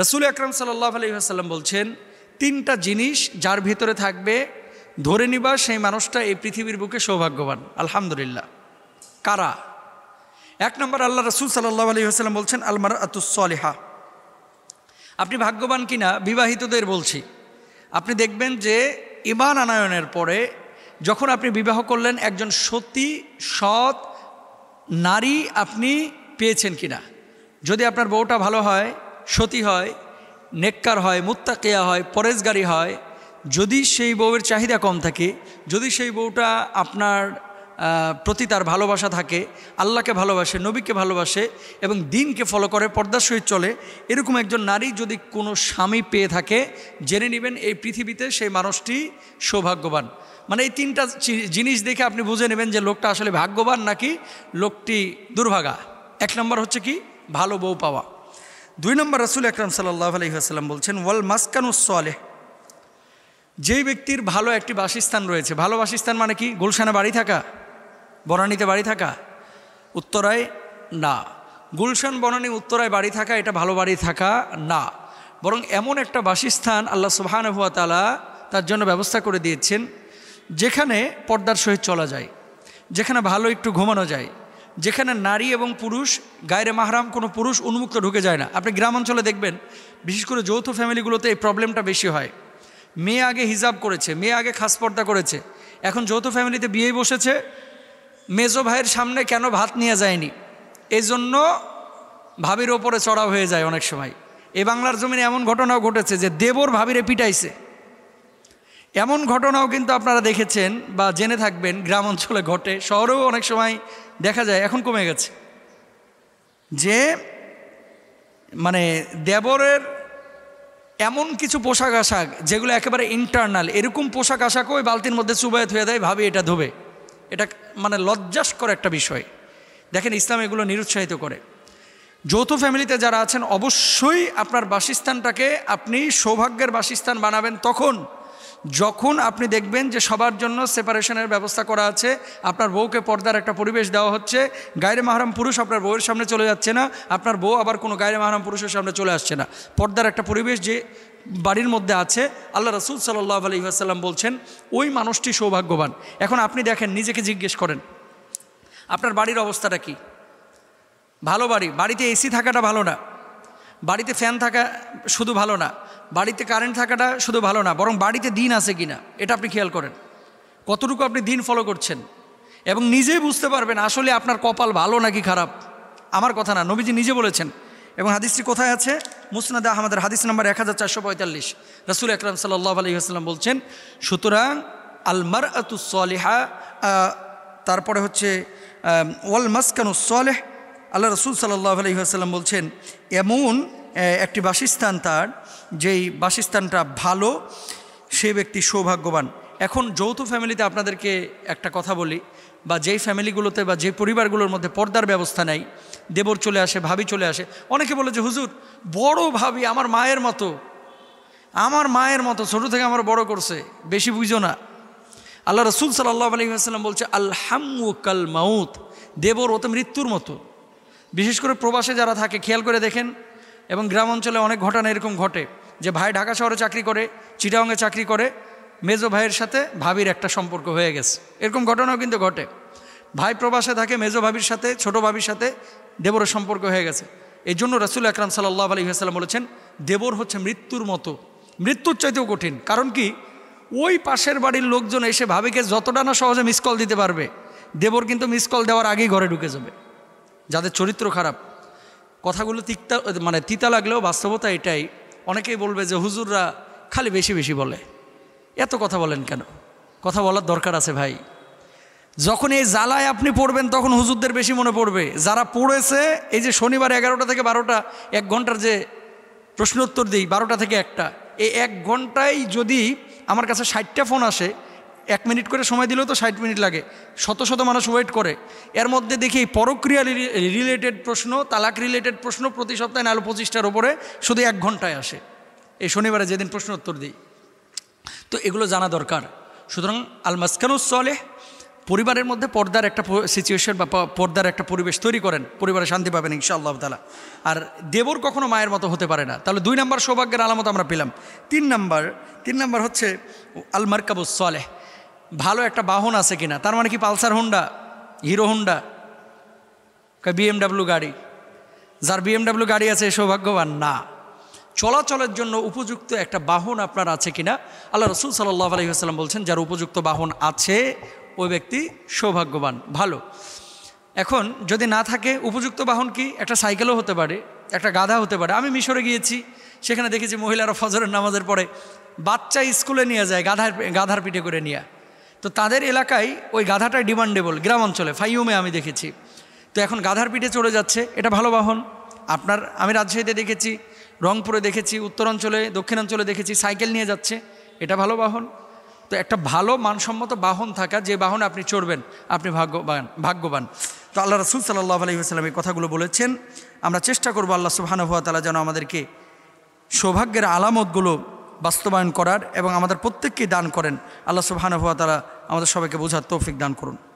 রসুল আকরাম সাল্লাহ আসাল্লাম বলছেন তিনটা জিনিস যার ভিতরে থাকবে ধরে নিবা সেই মানুষটা এই পৃথিবীর বুকে সৌভাগ্যবান আলহামদুলিল্লাহ কারা এক নম্বর আল্লাহ রসুল সাল্লাহ আসাল্লাম বলছেন আলমার আতুসলিহা আপনি ভাগ্যবান কিনা বিবাহিতদের বলছি আপনি দেখবেন যে ইমান আনায়নের পরে যখন আপনি বিবাহ করলেন একজন সতী সৎ নারী আপনি পেয়েছেন কিনা যদি আপনার বউটা ভালো হয় সতী হয় নেককার হয় মুত্তাকিয়া হয় পরেজগারি হয় যদি সেই বউয়ের চাহিদা কম থাকে যদি সেই বউটা আপনার প্রতি তার ভালোবাসা থাকে আল্লাহকে ভালোবাসে নবীকে ভালোবাসে এবং দিনকে ফলো করে পর্দার সহিত চলে এরকম একজন নারী যদি কোনো স্বামী পেয়ে থাকে জেনে নেবেন এই পৃথিবীতে সেই মানুষটি সৌভাগ্যবান মানে এই তিনটা জিনিস দেখে আপনি বুঝে নেবেন যে লোকটা আসলে ভাগ্যবান নাকি লোকটি দুর্ভাগা এক নম্বর হচ্ছে কি ভালো বউ পাওয়া দুই নম্বর রাসুল একরাম সাল্লাহ আলহিহাসাল্লাম বলছেন ওয়াল মাসকানুসলেহ যেই ব্যক্তির ভালো একটি বাসস্থান রয়েছে ভালো বাসস্থান মানে কি গুলশানে বাড়ি থাকা বনানীতে বাড়ি থাকা উত্তরায় না গুলশান বনানী উত্তরায় বাড়ি থাকা এটা ভালো বাড়ি থাকা না বরং এমন একটা বাসস্থান আল্লাহ সুহান হুয়া তালা তার জন্য ব্যবস্থা করে দিয়েছেন যেখানে পর্দার সহিত চলা যায় যেখানে ভালো একটু ঘুমানো যায় যেখানে নারী এবং পুরুষ গায়ের মাহরাম কোনো পুরুষ উন্মুক্ত ঢুকে যায় না আপনি গ্রাম অঞ্চলে দেখবেন বিশেষ করে যৌথ ফ্যামিলিগুলোতে এই প্রবলেমটা বেশি হয় মেয়ে আগে হিজাব করেছে মেয়ে আগে খাস পর্দা করেছে এখন যৌথ ফ্যামিলিতে বিয়ে বসেছে মেজো ভাইয়ের সামনে কেন ভাত নিয়ে যায়নি এই জন্য ভাবির ওপরে চড়া হয়ে যায় অনেক সময় এ বাংলার জমিনে এমন ঘটনাও ঘটেছে যে দেবর ভাবিরে পিটাইছে এমন ঘটনাও কিন্তু আপনারা দেখেছেন বা জেনে থাকবেন গ্রাম অঞ্চলে ঘটে শহরেও অনেক সময় দেখা যায় এখন কমে গেছে যে মানে দেবরের এমন কিছু পোশাক আশাক যেগুলো একেবারে ইন্টারনাল এরকম পোশাক আশাকও ওই বালতির মধ্যে চুবায় ধুয়ে দেয় ভাবি এটা ধোবে এটা মানে লজ্জাসকর একটা বিষয় দেখেন ইসলাম এগুলো নিরুৎসাহিত করে যৌথ ফ্যামিলিতে যারা আছেন অবশ্যই আপনার বাসস্থানটাকে আপনি সৌভাগ্যের বাসস্থান বানাবেন তখন যখন আপনি দেখবেন যে সবার জন্য সেপারেশনের ব্যবস্থা করা আছে আপনার বউকে পর্দার একটা পরিবেশ দেওয়া হচ্ছে গায়ে মাহারাম পুরুষ আপনার বউয়ের সামনে চলে যাচ্ছে না আপনার বউ আবার কোনো গায়ে মাহারাম পুরুষের সামনে চলে আসছে না পর্দার একটা পরিবেশ যে বাড়ির মধ্যে আছে আল্লাহ রসুল সাল্লাহ আলী আসাল্লাম বলছেন ওই মানুষটি সৌভাগ্যবান এখন আপনি দেখেন নিজেকে জিজ্ঞেস করেন আপনার বাড়ির অবস্থাটা কি ভালো বাড়ি বাড়িতে এসি থাকাটা ভালো না বাড়িতে ফ্যান থাকা শুধু ভালো না বাড়িতে কারেন্ট থাকাটা শুধু ভালো না বরং বাড়িতে দিন আছে কি না এটা আপনি খেয়াল করেন কতটুকু আপনি দিন ফলো করছেন এবং নিজেই বুঝতে পারবেন আসলে আপনার কপাল ভালো নাকি খারাপ আমার কথা না নবীজি নিজে বলেছেন এবং হাদিসটি কোথায় আছে মুসনাদ আহমদের হাদিস নাম্বার এক হাজার চারশো পঁয়তাল্লিশ রসুল আকরাম সাল্লাহ আলহিহাস্লাম বলছেন সুতরাং আলমার আতুসলিহা তারপরে হচ্ছে ওয়াল মাসকানুসলেহ আল্লাহ রসুল সাল্লাহ আলহিহাস্লাম বলছেন এমন একটি বাসস্থান তার যেই বাসস্থানটা ভালো সে ব্যক্তি সৌভাগ্যবান এখন যৌথ ফ্যামিলিতে আপনাদেরকে একটা কথা বলি বা যেই ফ্যামিলিগুলোতে বা যে পরিবারগুলোর মধ্যে পর্দার ব্যবস্থা নাই দেবর চলে আসে ভাবি চলে আসে অনেকে বলে যে হুজুর বড় ভাবি আমার মায়ের মতো আমার মায়ের মতো ছোটো থেকে আমার বড় করছে বেশি বুঝো না আল্লাহ রসুল সাল্লাহ আলহিহাস্লাম বলছে আলহামু কাল মাউত দেবর ওতে মৃত্যুর মতো বিশেষ করে প্রবাসে যারা থাকে খেয়াল করে দেখেন এবং গ্রাম অঞ্চলে অনেক ঘটনা এরকম ঘটে যে ভাই ঢাকা শহরে চাকরি করে চিটাংয়ে চাকরি করে মেজো ভাইয়ের সাথে ভাবির একটা সম্পর্ক হয়ে গেছে এরকম ঘটনাও কিন্তু ঘটে ভাই প্রবাসে থাকে মেজো ভাবির সাথে ছোট ভাবির সাথে দেবরের সম্পর্ক হয়ে গেছে এই জন্য রাসুল আকরাম সাল্লাহ আলহিহাসাল্লাম বলেছেন দেবর হচ্ছে মৃত্যুর মতো মৃত্যুর চাইতেও কঠিন কারণ কি ওই পাশের বাড়ির লোকজন এসে ভাবিকে যতটা না সহজে মিস কল দিতে পারবে দেবর কিন্তু মিস কল দেওয়ার আগেই ঘরে ঢুকে যাবে যাদের চরিত্র খারাপ কথাগুলো তিক্তা মানে তিতা লাগলেও বাস্তবতা এটাই অনেকেই বলবে যে হুজুররা খালি বেশি বেশি বলে এত কথা বলেন কেন কথা বলার দরকার আছে ভাই যখন এই জ্বালায় আপনি পড়বেন তখন হুজুরদের বেশি মনে পড়বে যারা পড়েছে এই যে শনিবার এগারোটা থেকে বারোটা এক ঘন্টার যে প্রশ্নোত্তর দিই বারোটা থেকে একটা এই এক ঘন্টায় যদি আমার কাছে ষাটটা ফোন আসে এক মিনিট করে সময় দিলেও তো ষাট মিনিট লাগে শত শত মানুষ ওয়েট করে এর মধ্যে দেখি পরক্রিয়া রিলেটেড প্রশ্ন তালাক রিলেটেড প্রশ্ন প্রতি সপ্তাহে নালো পঁচিশটার ওপরে শুধু এক ঘন্টায় আসে এই শনিবারে যেদিন প্রশ্ন উত্তর দিই তো এগুলো জানা দরকার সুতরাং আলমাসকানুসলেহ পরিবারের মধ্যে পর্দার একটা সিচুয়েশন বা পর্দার একটা পরিবেশ তৈরি করেন পরিবারে শান্তি পাবেন ইনশাআল্লাহ তালা আর দেবর কখনো মায়ের মতো হতে পারে না তাহলে দুই নম্বর সৌভাগ্যের আলামত আমরা পেলাম তিন নম্বর তিন নম্বর হচ্ছে আলমারকাবুসলেহ ভালো একটা বাহন আছে কিনা তার মানে কি Pulsar Honda Hero Honda BMW গাড়ি যার বিএমডাব্লিউ গাড়ি আছে সৌভাগ্যবান না চলাচলের জন্য উপযুক্ত একটা বাহন আপনার আছে কিনা আল্লাহ রসুল সাল্লাহ আলহিহাস্লাম বলছেন যার উপযুক্ত বাহন আছে ওই ব্যক্তি সৌভাগ্যবান ভালো এখন যদি না থাকে উপযুক্ত বাহন কি একটা সাইকেলও হতে পারে একটা গাধা হতে পারে আমি মিশরে গিয়েছি সেখানে দেখেছি মহিলারা ফজরের নামাজের পরে বাচ্চা স্কুলে নিয়ে যায় গাধার গাধার পিঠে করে নিয়ে তো তাদের এলাকায় ওই গাধাটাই ডিমান্ডেবল গ্রাম অঞ্চলে ফাইউমে আমি দেখেছি তো এখন গাধার পিঠে চড়ে যাচ্ছে এটা ভালো বাহন আপনার আমি রাজশাহীতে দেখেছি রংপুরে দেখেছি উত্তরাঞ্চলে দক্ষিণাঞ্চলে দেখেছি সাইকেল নিয়ে যাচ্ছে এটা ভালো বাহন তো একটা ভালো মানসম্মত বাহন থাকা যে বাহন আপনি চড়বেন আপনি ভাগ্যবান ভাগ্যবান তো আল্লাহ রসুল সাল্লাহ আলহিহাস্লাম এই কথাগুলো বলেছেন আমরা চেষ্টা করবো আল্লাহ সুবাহানুয়া তালা যেন আমাদেরকে সৌভাগ্যের আলামতগুলো বাস্তবায়ন করার এবং আমাদের প্রত্যেককেই দান করেন আল্লাহ তারা আমাদের সবাইকে বোঝার তৌফিক দান করুন